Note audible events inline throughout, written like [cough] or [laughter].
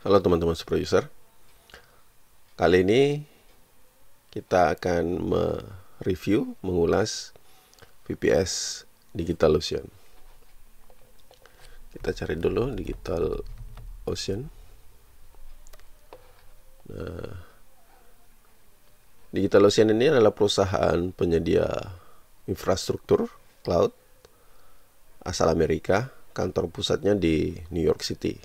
Halo teman-teman Super User. Kali ini kita akan mereview, mengulas VPS Digital Ocean. Kita cari dulu Digital Ocean. Nah, Digital Ocean ini adalah perusahaan penyedia infrastruktur cloud asal Amerika, kantor pusatnya di New York City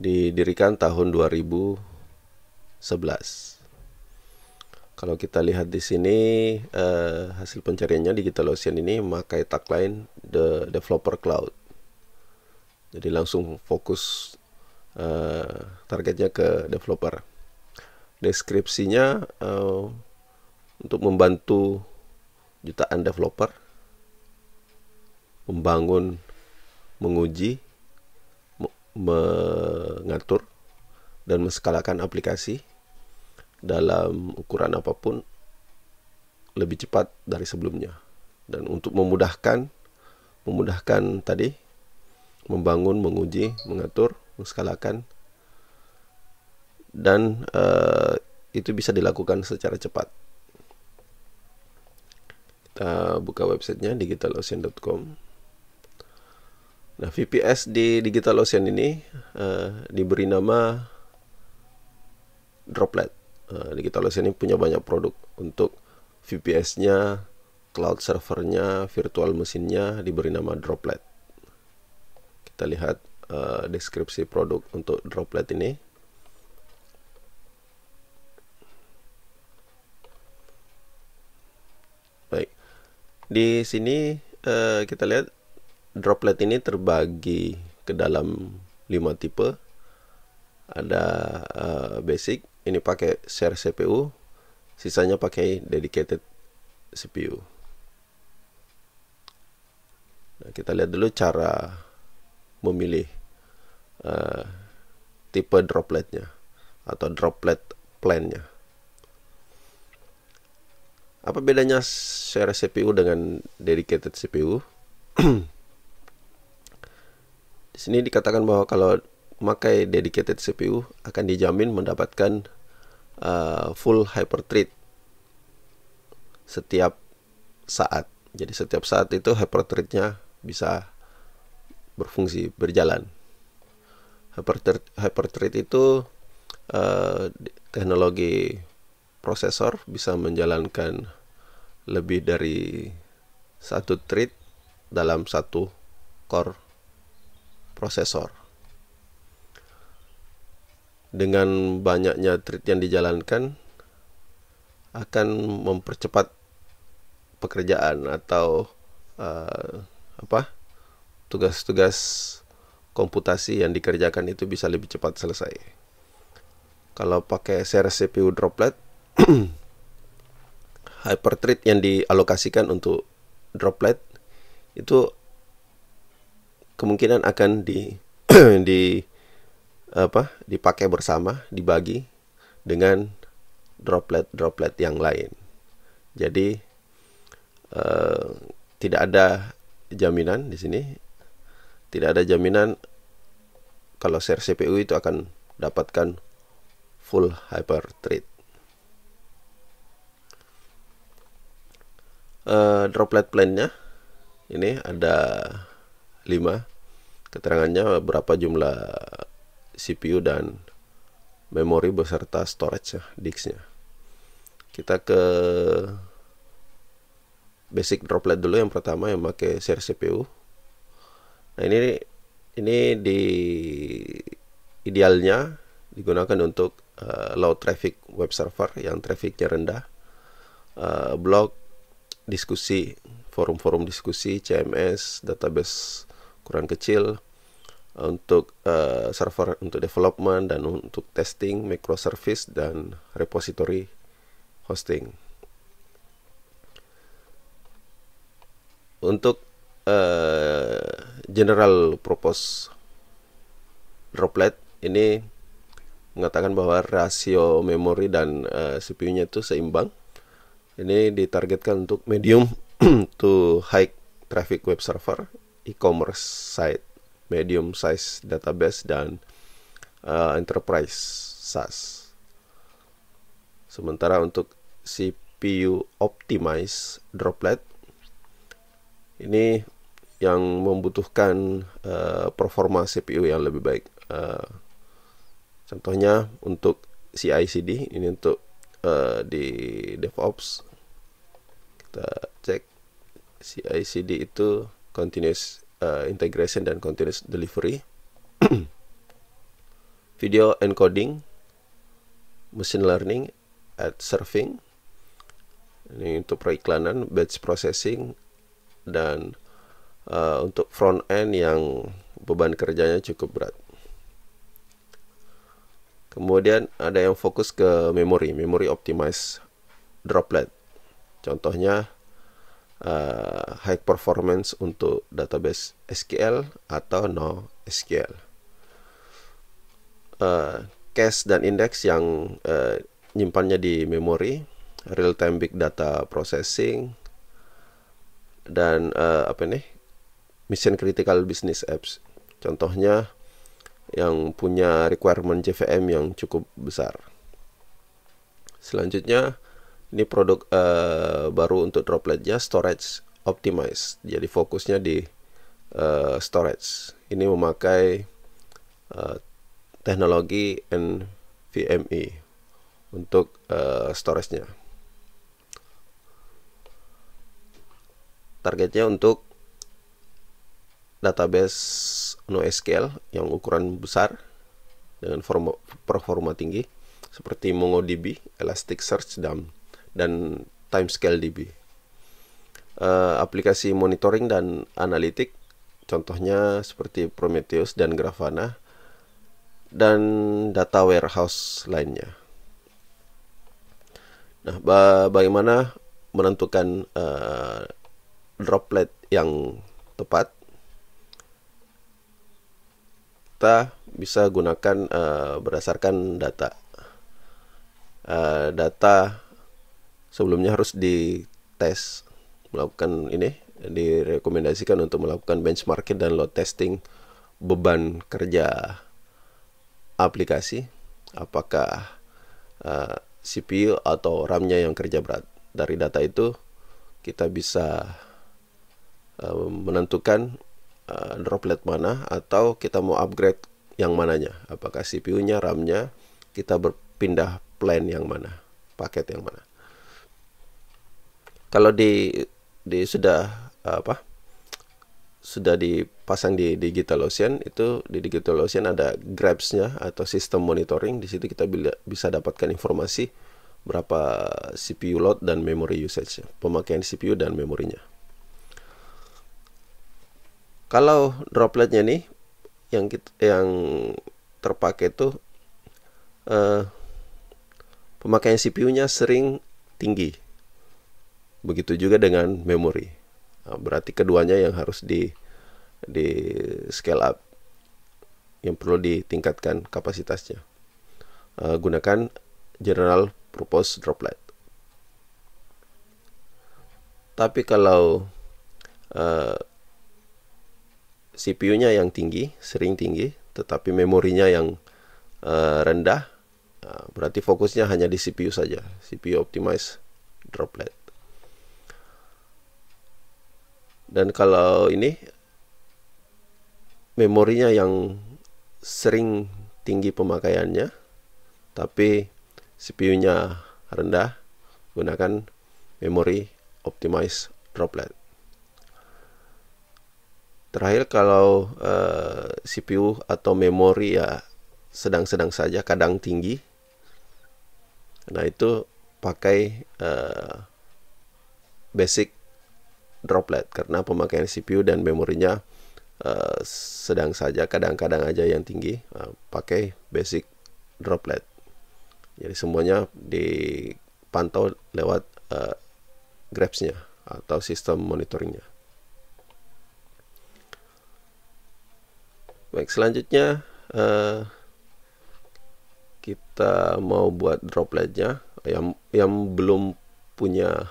didirikan tahun 2011. Kalau kita lihat di sini uh, hasil pencariannya Digital Ocean ini memakai tagline The Developer Cloud. Jadi langsung fokus uh, targetnya ke developer. Deskripsinya uh, untuk membantu jutaan developer membangun, menguji, mengatur dan menskalakan aplikasi dalam ukuran apapun lebih cepat dari sebelumnya dan untuk memudahkan memudahkan tadi membangun, menguji, mengatur, menskalakan dan uh, itu bisa dilakukan secara cepat. Kita buka websitenya digitalocean.com. Nah, VPS di Digital Ocean ini uh, diberi nama Droplet. Uh, Digital Ocean ini punya banyak produk untuk VPS-nya, cloud servernya, virtual mesinnya diberi nama Droplet. Kita lihat uh, deskripsi produk untuk Droplet ini. Baik. Di sini uh, kita lihat droplet ini terbagi ke dalam lima tipe. Ada uh, basic, ini pakai share CPU, sisanya pakai dedicated CPU. Nah, kita lihat dulu cara memilih uh, tipe dropletnya atau droplet plannya. Apa bedanya share CPU dengan dedicated CPU? [clears throat] sini dikatakan bahwa kalau memakai dedicated CPU akan dijamin mendapatkan uh, full hyperthread setiap saat. Jadi setiap saat itu hyperthreadnya bisa berfungsi, berjalan. Hyperthread, hyperthread itu uh, teknologi prosesor bisa menjalankan lebih dari satu thread dalam satu core prosesor. Dengan banyaknya thread yang dijalankan akan mempercepat pekerjaan atau uh, apa tugas-tugas komputasi yang dikerjakan itu bisa lebih cepat selesai. Kalau pakai share CPU droplet, [clears throat] hyperthread yang dialokasikan untuk droplet itu kemungkinan akan di [clears throat] di apa dipakai bersama dibagi dengan droplet-droplet yang lain. Jadi uh, tidak ada jaminan di sini, tidak ada jaminan kalau share CPU itu akan dapatkan full hyper thread. uh, eh, droplet nya ini ada 5. Keterangannya berapa jumlah CPU dan memori beserta storage disknya Kita ke basic droplet dulu yang pertama yang pakai share CPU. Nah, ini ini di idealnya digunakan untuk uh, low traffic web server yang trafficnya rendah uh, blog diskusi forum-forum diskusi CMS database ukuran kecil eh, untuk uh, server untuk development dan untuk testing microservice dan repository hosting. Untuk uh, general purpose droplet ini mengatakan bahwa rasio memori dan uh, CPU-nya itu seimbang. Ini ditargetkan untuk medium [clears throat] to high traffic web server e-commerce site, medium size database dan uh, enterprise SaaS. Sementara untuk CPU optimize droplet ini yang membutuhkan uh, performa CPU yang lebih baik. Uh, contohnya untuk CI/CD ini untuk uh, di DevOps kita cek CI/CD itu continuous uh, integration dan continuous delivery [clears throat] video encoding machine learning ad serving ini untuk periklanan batch processing dan uh, untuk front end yang beban kerjanya cukup berat kemudian ada yang fokus ke memory memory optimize droplet contohnya uh, high performance untuk database SQL atau no SQL. Uh, eh, cache dan index yang uh, nyimpannya di memori, real time big data processing dan uh, apa nih? Mission critical business apps. Contohnya yang punya requirement JVM yang cukup besar. Selanjutnya ini produk uh, baru untuk droplet ya storage optimized. Jadi fokusnya di uh, storage. Ini memakai uh, teknologi NVMe untuk uh, storage-nya. Targetnya untuk database NoSQL yang ukuran besar dengan performa tinggi seperti MongoDB, Elasticsearch, dan dan timescale DB. Uh, eh, aplikasi monitoring dan analitik, contohnya seperti Prometheus dan Grafana, dan data warehouse lainnya. Nah, ba bagaimana menentukan uh, droplet yang tepat? Kita bisa gunakan uh, berdasarkan data. Uh, data sebelumnya harus di tes melakukan ini direkomendasikan untuk melakukan benchmarking dan load testing beban kerja aplikasi apakah uh, eh, CPU atau RAM-nya yang kerja berat. Dari data itu kita bisa uh, menentukan uh, droplet mana atau kita mau upgrade yang mananya. Apakah CPU-nya, RAM-nya, kita berpindah plan yang mana, paket yang mana kalau di di sudah apa sudah dipasang di digital ocean itu di digital ocean ada grabsnya atau sistem monitoring di situ kita bisa dapatkan informasi berapa CPU load dan memory usage pemakaian CPU dan memorinya kalau dropletnya nih yang kita, yang terpakai itu eh, pemakaian CPU-nya sering tinggi Begitu juga dengan memori. Ah, berarti keduanya yang harus di di scale up yang perlu ditingkatkan kapasitasnya. Uh, gunakan general purpose droplet. Tapi kalau uh, ah, CPU-nya yang tinggi, sering tinggi, tetapi memorinya yang uh, rendah, uh, berarti fokusnya hanya di CPU saja, CPU optimize droplet. dan kalau ini memorinya yang sering tinggi pemakaiannya tapi CPU-nya rendah gunakan memori optimize droplet terakhir kalau uh, eh, CPU atau memori ya sedang-sedang saja kadang tinggi nah itu pakai uh, basic droplet karena pemakaian CPU dan memorinya uh, sedang saja kadang-kadang aja yang tinggi uh, pakai basic droplet jadi semuanya dipantau lewat uh, grabsnya atau sistem monitoringnya baik selanjutnya uh, kita mau buat dropletnya yang yang belum punya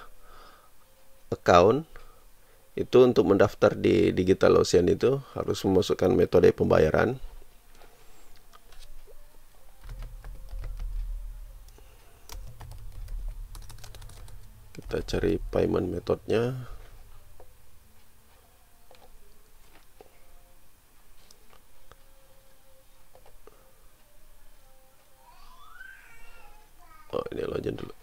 account itu untuk mendaftar di Digital Ocean itu harus memasukkan metode pembayaran kita cari payment methodnya. oh ini login dulu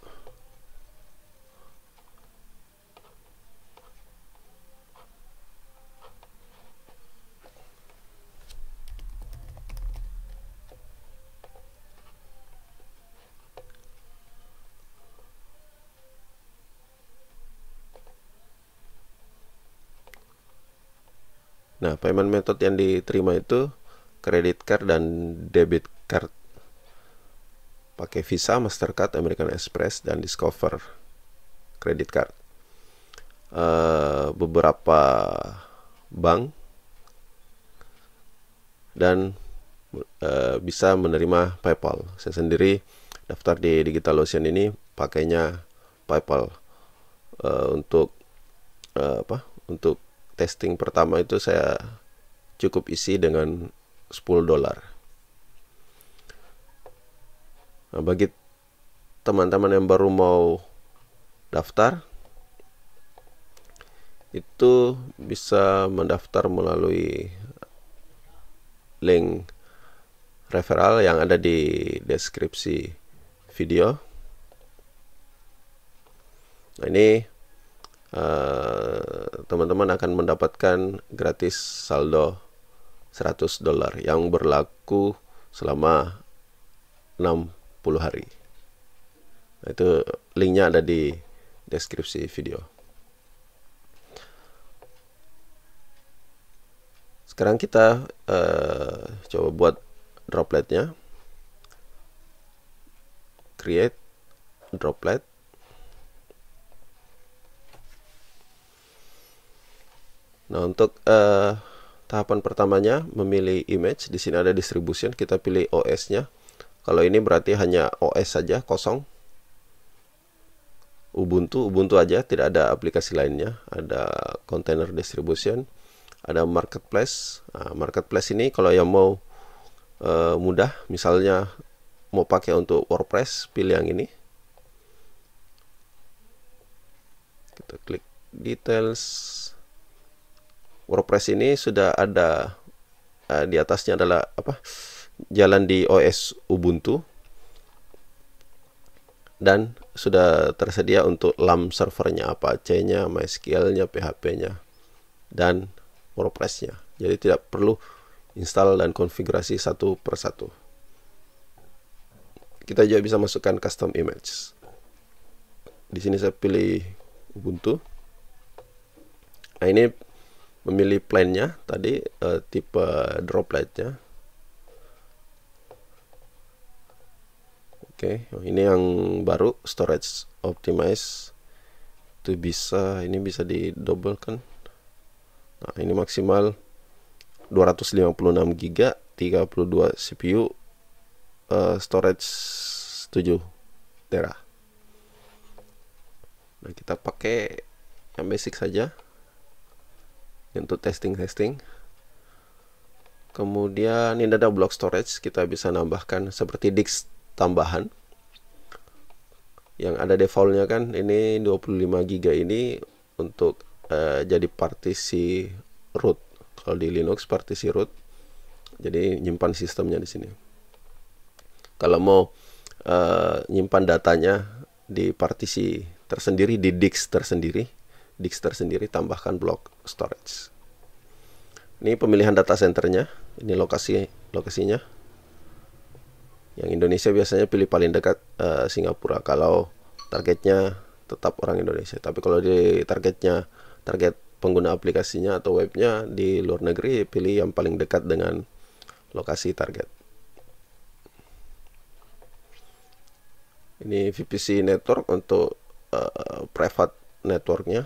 Nah, payment method yang diterima itu credit card dan debit card. Pakai Visa, Mastercard, American Express, dan Discover credit card. Uh, beberapa bank dan uh, bisa menerima PayPal. Saya sendiri daftar di Digital Ocean ini pakainya PayPal uh, untuk uh, apa? Untuk testing pertama itu saya cukup isi dengan 10 dolar. Nah, bagi teman-teman yang baru mau daftar itu bisa mendaftar melalui link referral yang ada di deskripsi video. Nah, ini Eh, teman-teman akan mendapatkan gratis saldo 100 dolar yang berlaku selama 60 hari. Nah, itu linknya ada di deskripsi video. Sekarang kita uh, coba buat dropletnya. Create droplet. Nah, untuk uh, tahapan pertamanya memilih image, di sini ada distribution, kita pilih OS-nya. Kalau ini berarti hanya OS saja kosong. Ubuntu, Ubuntu aja, tidak ada aplikasi lainnya. Ada container distribution, ada marketplace. Nah, marketplace ini kalau yang mau e, mudah, misalnya mau pakai untuk WordPress, pilih yang ini. Kita klik details WordPress ini sudah ada uh, di atasnya adalah apa? jalan di OS Ubuntu dan sudah tersedia untuk LAM servernya apa, C-nya, MySQL-nya, PHP-nya dan WordPress-nya. Jadi tidak perlu install dan konfigurasi satu persatu Kita juga bisa masukkan custom image. Di sini saya pilih Ubuntu. Nah, ini memilih plane-nya tadi uh, tipe droplet-nya. oke okay. ini yang baru storage optimize itu bisa ini bisa didouble kan nah ini maksimal 256 giga 32 CPU uh, storage 7 tera nah kita pakai yang basic saja untuk testing testing kemudian ini ada block storage kita bisa nambahkan seperti disk tambahan yang ada defaultnya kan ini 25 gb ini untuk uh, jadi partisi root kalau di Linux partisi root jadi nyimpan sistemnya di sini kalau mau uh, nyimpan datanya di partisi tersendiri di disk tersendiri Dixter sendiri tambahkan block storage. Ini pemilihan data centernya, ini lokasi lokasinya. Yang Indonesia biasanya pilih paling dekat uh, Singapura kalau targetnya tetap orang Indonesia. Tapi kalau di targetnya target pengguna aplikasinya atau webnya di luar negeri pilih yang paling dekat dengan lokasi target. Ini VPC network untuk uh, private networknya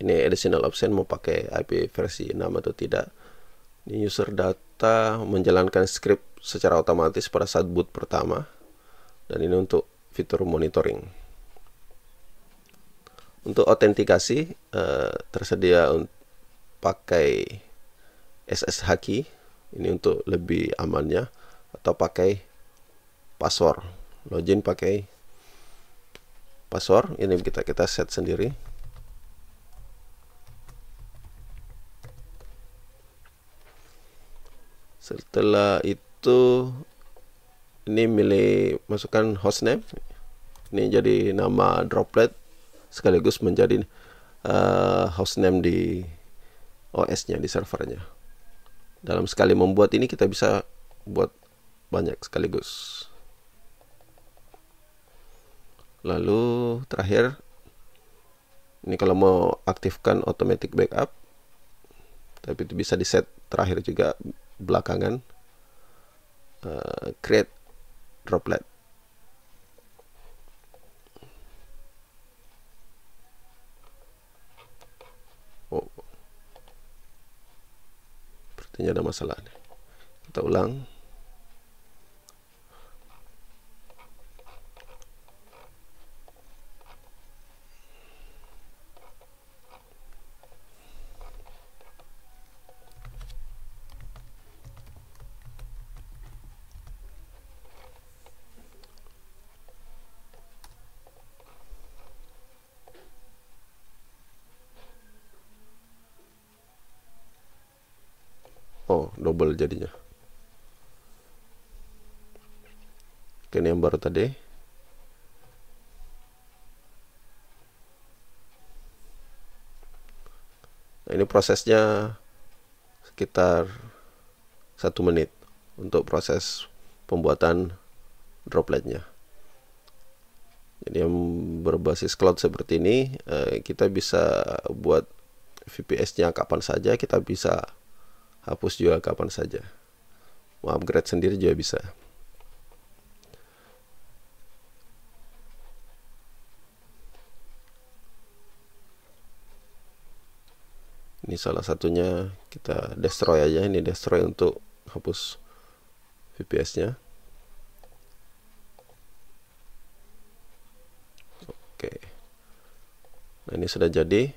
ini additional option mau pakai IP versi 6 atau tidak ini user data menjalankan script secara otomatis pada saat boot pertama dan ini untuk fitur monitoring untuk autentikasi eh, tersedia pakai SSH key ini untuk lebih amannya atau pakai password login pakai password ini kita kita set sendiri setelah itu ini milih masukkan hostname ini jadi nama droplet sekaligus menjadi uh, eh, hostname di OS-nya di servernya dalam sekali membuat ini kita bisa buat banyak sekaligus lalu terakhir ini kalau mau aktifkan automatic backup tapi itu bisa di set terakhir juga belakangan uh, create droplet oh sepertinya ada masalah kita ulang jadinya Oke, ini yang baru tadi nah, ini prosesnya sekitar satu menit untuk proses pembuatan dropletnya jadi yang berbasis cloud seperti ini eh, kita bisa buat VPS-nya kapan saja kita bisa hapus juga kapan saja mau upgrade sendiri juga bisa ini salah satunya kita destroy aja ini destroy untuk hapus VPS nya oke nah ini sudah jadi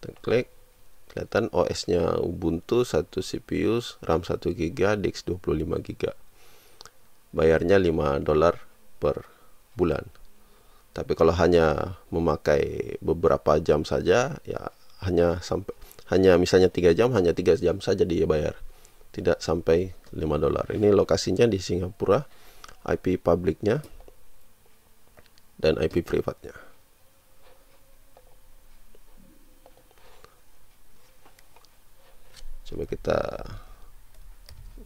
kita klik kelihatan OS-nya Ubuntu 1 CPU, RAM 1 GB, DX 25 GB. Bayarnya 5 dolar per bulan. Tapi kalau hanya memakai beberapa jam saja, ya hanya sampai hanya misalnya tiga jam, hanya tiga jam saja dia bayar. Tidak sampai 5 dolar. Ini lokasinya di Singapura, IP publiknya dan IP privatnya. coba kita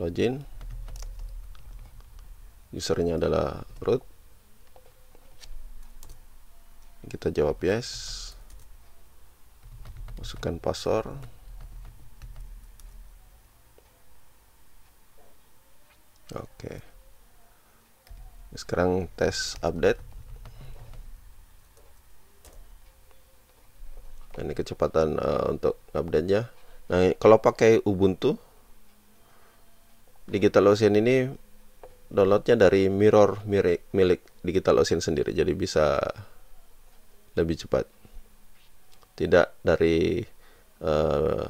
login usernya adalah root kita jawab yes masukkan password oke okay. sekarang tes update ini kecepatan uh, untuk update nya Nah, kalau pakai Ubuntu DigitalOcean ini downloadnya dari mirror milik, milik DigitalOcean sendiri jadi bisa lebih cepat tidak dari uh,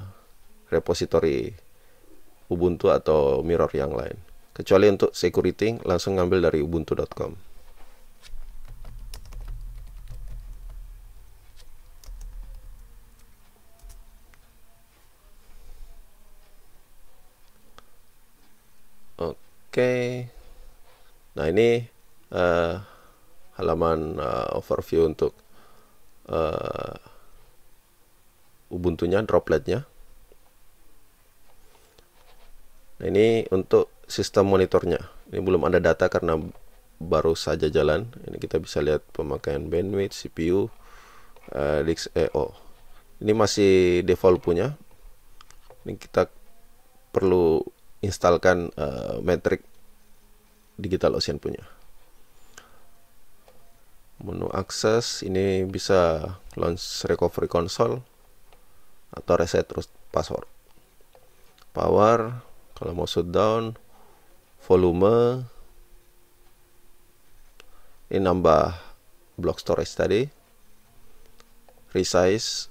repository Ubuntu atau mirror yang lain kecuali untuk security langsung ngambil dari ubuntu.com okay. nah ini uh, halaman uh, overview untuk uh, Ubuntu-nya, dropletnya. Nah, ini untuk sistem monitornya. Ini belum ada data karena baru saja jalan. Ini kita bisa lihat pemakaian bandwidth, CPU, uh, DIX EO. Ini masih default punya. Ini kita perlu instalkan uh, eh, metric Digital Ocean punya. Menu akses ini bisa launch recovery console atau reset terus password. Power kalau mau shutdown, volume ini nambah block storage tadi. Resize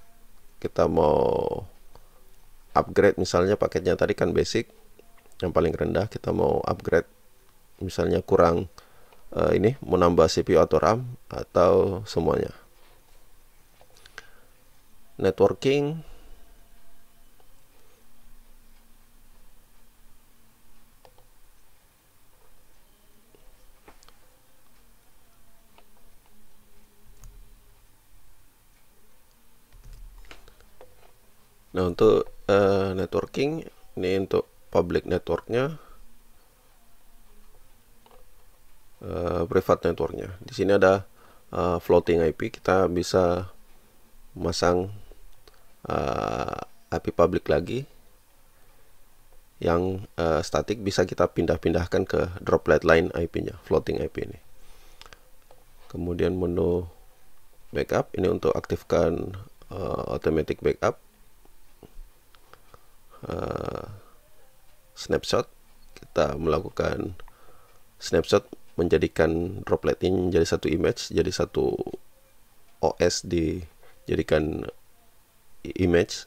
kita mau upgrade misalnya paketnya tadi kan basic yang paling rendah kita mau upgrade misalnya kurang uh, ini menambah CPU atau RAM atau semuanya networking Nah untuk uh, networking ini untuk public networknya uh, private networknya di sini ada uh, floating IP kita bisa masang uh, eh, IP public lagi yang uh, statik bisa kita pindah-pindahkan ke droplet line IP-nya floating IP ini kemudian menu backup ini untuk aktifkan uh, automatic backup snapshot kita melakukan snapshot menjadikan droplet ini menjadi satu image jadi satu OS dijadikan image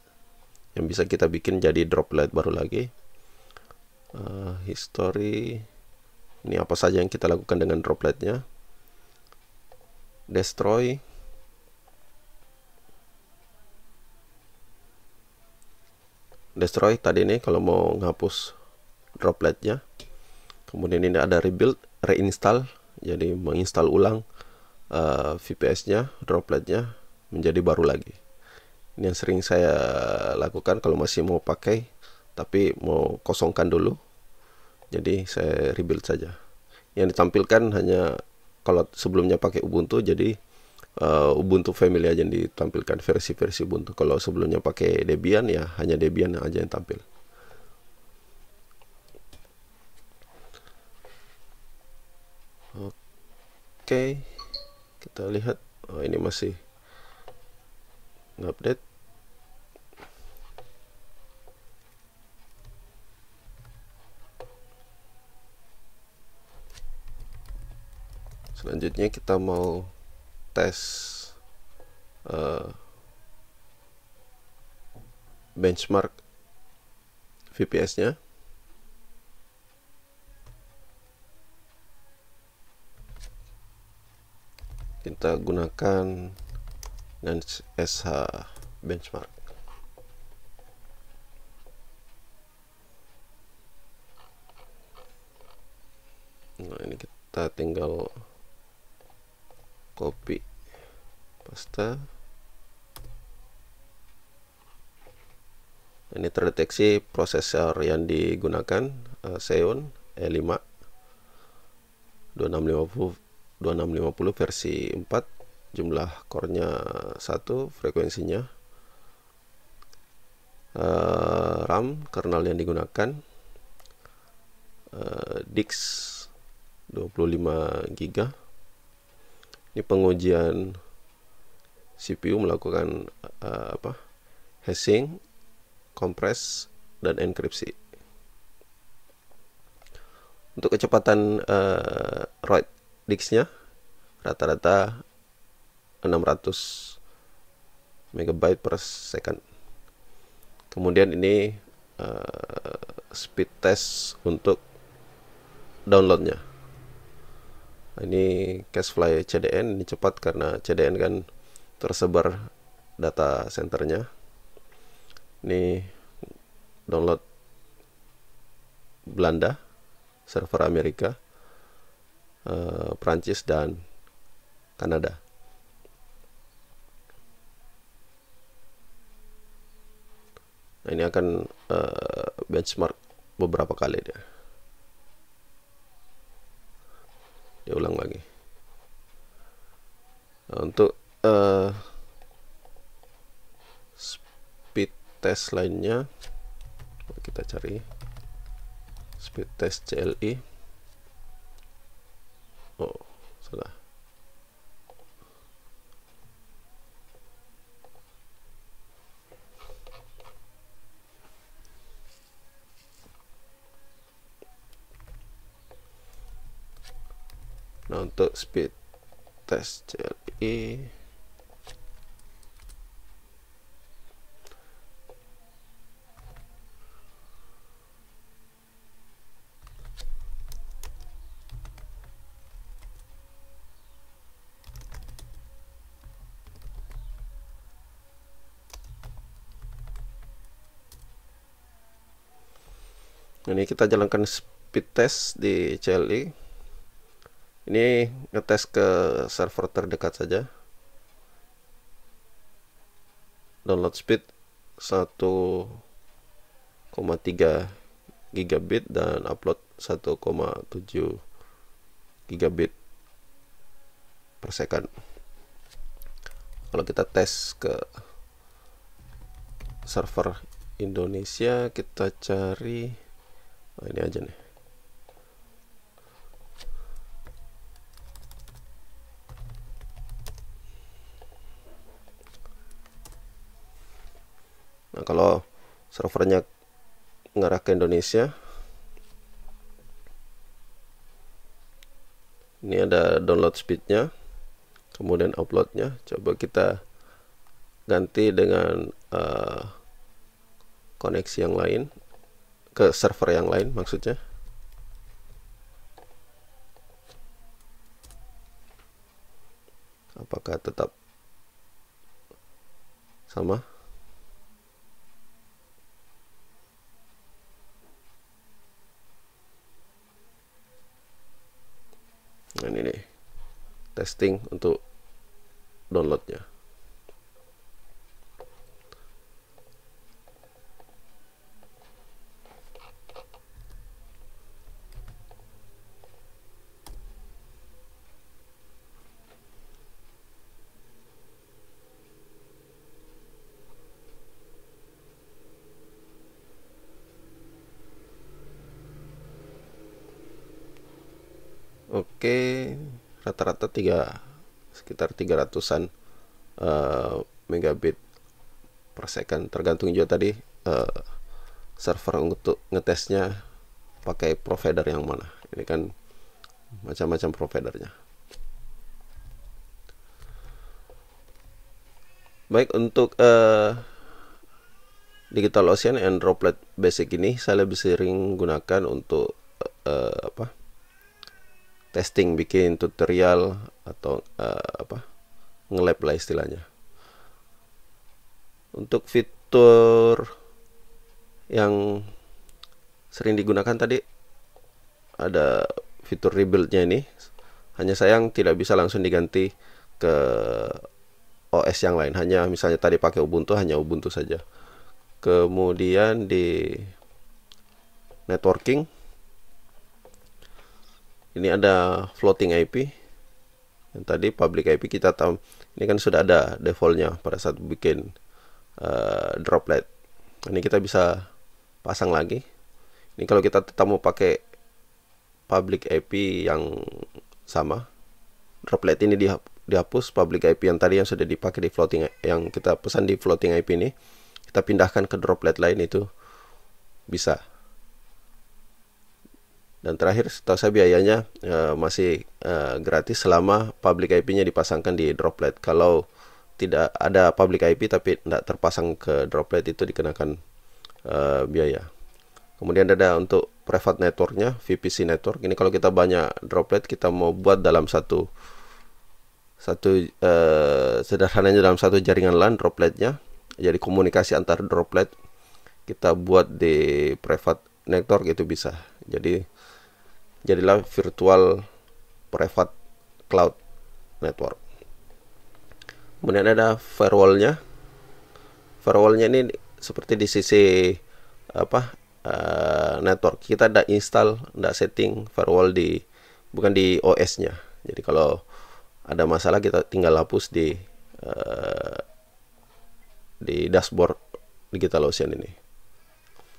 yang bisa kita bikin jadi droplet baru lagi uh, history ini apa saja yang kita lakukan dengan dropletnya destroy destroy tadi ini kalau mau ngapus dropletnya kemudian ini ada rebuild reinstall jadi menginstal ulang uh, eh, VPS nya dropletnya menjadi baru lagi ini yang sering saya lakukan kalau masih mau pakai tapi mau kosongkan dulu jadi saya rebuild saja yang ditampilkan hanya kalau sebelumnya pakai Ubuntu jadi uh, Ubuntu Family aja yang ditampilkan versi-versi Ubuntu. Kalau sebelumnya pakai Debian ya hanya Debian aja yang tampil. Oke, okay. kita lihat. Oh, ini masih update. Selanjutnya kita mau tes uh, benchmark VPS-nya. Kita gunakan dan SH benchmark. Nah, ini kita tinggal copy paste ini terdeteksi prosesor yang digunakan uh, Xeon E5 2650 2650 versi 4 jumlah core-nya 1 frekuensinya uh, RAM kernel yang digunakan uh, DIX 25 GB ini pengujian CPU melakukan uh, apa hashing, compress dan enkripsi. Untuk kecepatan uh, eh, write disknya rata-rata 600 megabyte per second. Kemudian ini uh, speed test untuk downloadnya ini cashfly CDN ini cepat karena CDN kan tersebar data centernya ini download Belanda server Amerika eh, Prancis dan Kanada nah, ini akan eh, benchmark beberapa kali deh dia lagi nah, untuk uh, speed test lainnya kita cari speed test CLI e. Nah, untuk speed test CLI ini kita jalankan speed test di CLI ini ngetes ke server terdekat saja download speed 1,3 gigabit dan upload 1,7 gigabit per second kalau kita tes ke server Indonesia kita cari oh, ini aja nih nah kalau servernya ngarah ke Indonesia ini ada download speednya kemudian uploadnya coba kita ganti dengan uh, koneksi yang lain ke server yang lain maksudnya apakah tetap sama testing untuk downloadnya rata-rata tiga sekitar 300-an uh, eh, megabit per second tergantung juga tadi uh, server untuk ngetesnya pakai provider yang mana ini kan macam-macam providernya baik untuk uh, digital ocean and droplet basic ini saya lebih sering gunakan untuk uh, apa testing bikin tutorial atau uh, apa ngelab lah istilahnya untuk fitur yang sering digunakan tadi ada fitur rebuildnya ini hanya sayang tidak bisa langsung diganti ke OS yang lain hanya misalnya tadi pakai Ubuntu hanya Ubuntu saja kemudian di networking ini ada floating IP yang tadi public IP kita tahu ini kan sudah ada defaultnya pada saat bikin uh, droplet ini kita bisa pasang lagi ini kalau kita tetap mau pakai public IP yang sama droplet ini dihapus public IP yang tadi yang sudah dipakai di floating yang kita pesan di floating IP ini kita pindahkan ke droplet lain itu bisa dan terakhir setahu saya biayanya uh, masih uh, gratis selama public IP-nya dipasangkan di droplet kalau tidak ada public IP tapi tidak terpasang ke droplet itu dikenakan uh, biaya kemudian ada untuk private networknya VPC network ini kalau kita banyak droplet kita mau buat dalam satu satu uh, sederhananya dalam satu jaringan LAN dropletnya jadi komunikasi antar droplet kita buat di private network itu bisa jadi jadilah virtual private cloud network kemudian ada firewallnya firewallnya ini seperti di sisi apa uh, network kita tidak install tidak setting firewall di bukan di OS nya jadi kalau ada masalah kita tinggal hapus di uh, di dashboard digital ocean ini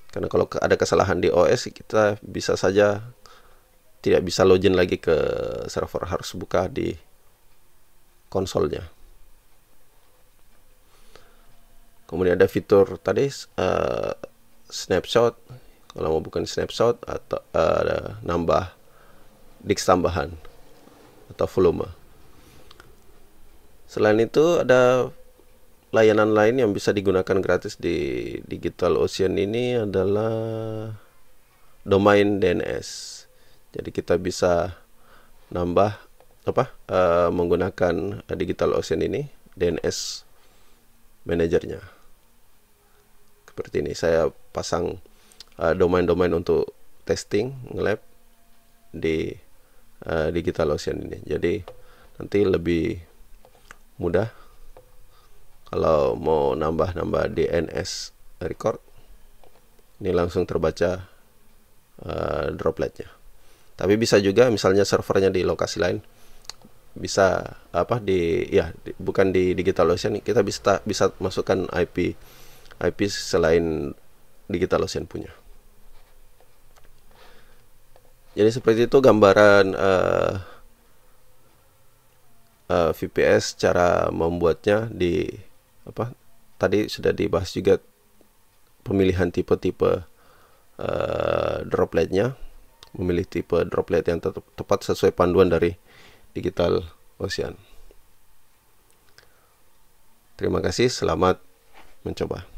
karena kalau ada kesalahan di OS kita bisa saja tidak bisa login lagi ke server harus buka di konsolnya kemudian ada fitur tadi uh, snapshot kalau mau bukan snapshot atau uh, nambah disk tambahan atau volume selain itu ada layanan lain yang bisa digunakan gratis di Digital Ocean ini adalah domain DNS jadi kita bisa nambah apa uh, menggunakan eh, digital ocean ini DNS manajernya seperti ini saya pasang domain eh, domain-domain untuk testing ngelab di uh, digital ocean ini jadi nanti lebih mudah kalau mau nambah-nambah DNS record ini langsung terbaca uh, dropletnya tapi bisa juga misalnya servernya di lokasi lain bisa apa di ya di, bukan di digital ocean kita bisa bisa masukkan IP IP selain digital ocean punya jadi seperti itu gambaran uh, eh, uh, eh, VPS cara membuatnya di apa tadi sudah dibahas juga pemilihan tipe-tipe uh, dropletnya memilih tipe droplet yang te tepat sesuai panduan dari Digital Ocean. Terima kasih, selamat mencoba.